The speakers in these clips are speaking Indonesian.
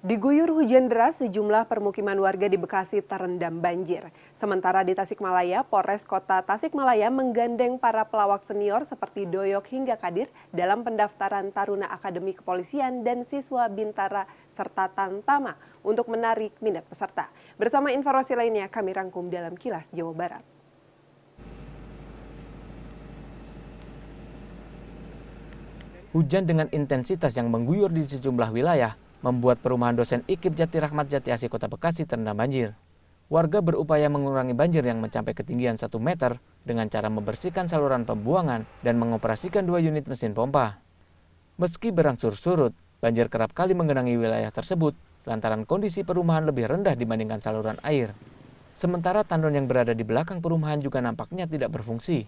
Diguyur hujan deras, sejumlah permukiman warga di Bekasi terendam banjir. Sementara di Tasikmalaya, Polres Kota Tasikmalaya menggandeng para pelawak senior seperti Doyok hingga Kadir dalam pendaftaran Taruna Akademi Kepolisian dan siswa Bintara serta Tantama untuk menarik minat peserta. Bersama informasi lainnya kami rangkum dalam Kilas Jawa Barat. Hujan dengan intensitas yang mengguyur di sejumlah wilayah membuat perumahan dosen Ikib Jati Rahmat Jati Asih Kota Bekasi terendam banjir. Warga berupaya mengurangi banjir yang mencapai ketinggian 1 meter dengan cara membersihkan saluran pembuangan dan mengoperasikan dua unit mesin pompa. Meski berangsur-surut, banjir kerap kali menggenangi wilayah tersebut lantaran kondisi perumahan lebih rendah dibandingkan saluran air. Sementara tandon yang berada di belakang perumahan juga nampaknya tidak berfungsi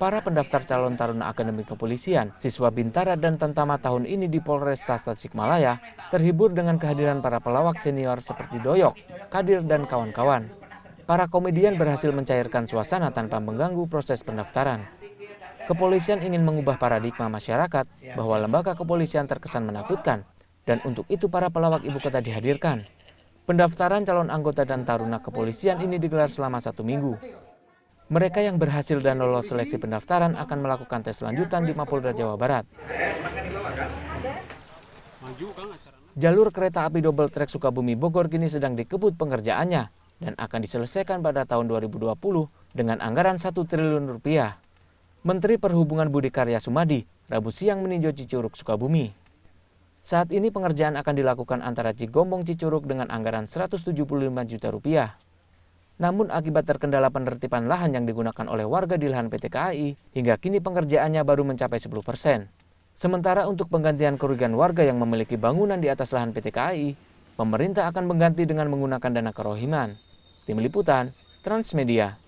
para pendaftar calon taruna akademi kepolisian, siswa Bintara dan Tentama tahun ini di Polresta Tasikmalaya terhibur dengan kehadiran para pelawak senior seperti Doyok, Kadir, dan kawan-kawan. Para komedian berhasil mencairkan suasana tanpa mengganggu proses pendaftaran. Kepolisian ingin mengubah paradigma masyarakat bahwa lembaga kepolisian terkesan menakutkan dan untuk itu para pelawak ibu kota dihadirkan. Pendaftaran calon anggota dan taruna kepolisian ini digelar selama satu minggu. Mereka yang berhasil dan lolos seleksi pendaftaran akan melakukan tes lanjutan di Mapolda Jawa Barat. Jalur kereta api double track Sukabumi Bogor kini sedang dikebut pengerjaannya dan akan diselesaikan pada tahun 2020 dengan anggaran 1 triliun rupiah. Menteri Perhubungan Budi Karya Sumadi Rabu siang meninjau Cicuruk Sukabumi. Saat ini pengerjaan akan dilakukan antara Cigombong Cicuruk dengan anggaran 175 juta rupiah. Namun akibat terkendala penertiban lahan yang digunakan oleh warga di lahan PT KAI, hingga kini pengerjaannya baru mencapai 10 persen. Sementara untuk penggantian kerugian warga yang memiliki bangunan di atas lahan PT KAI, pemerintah akan mengganti dengan menggunakan dana kerohiman. Tim Liputan, Transmedia.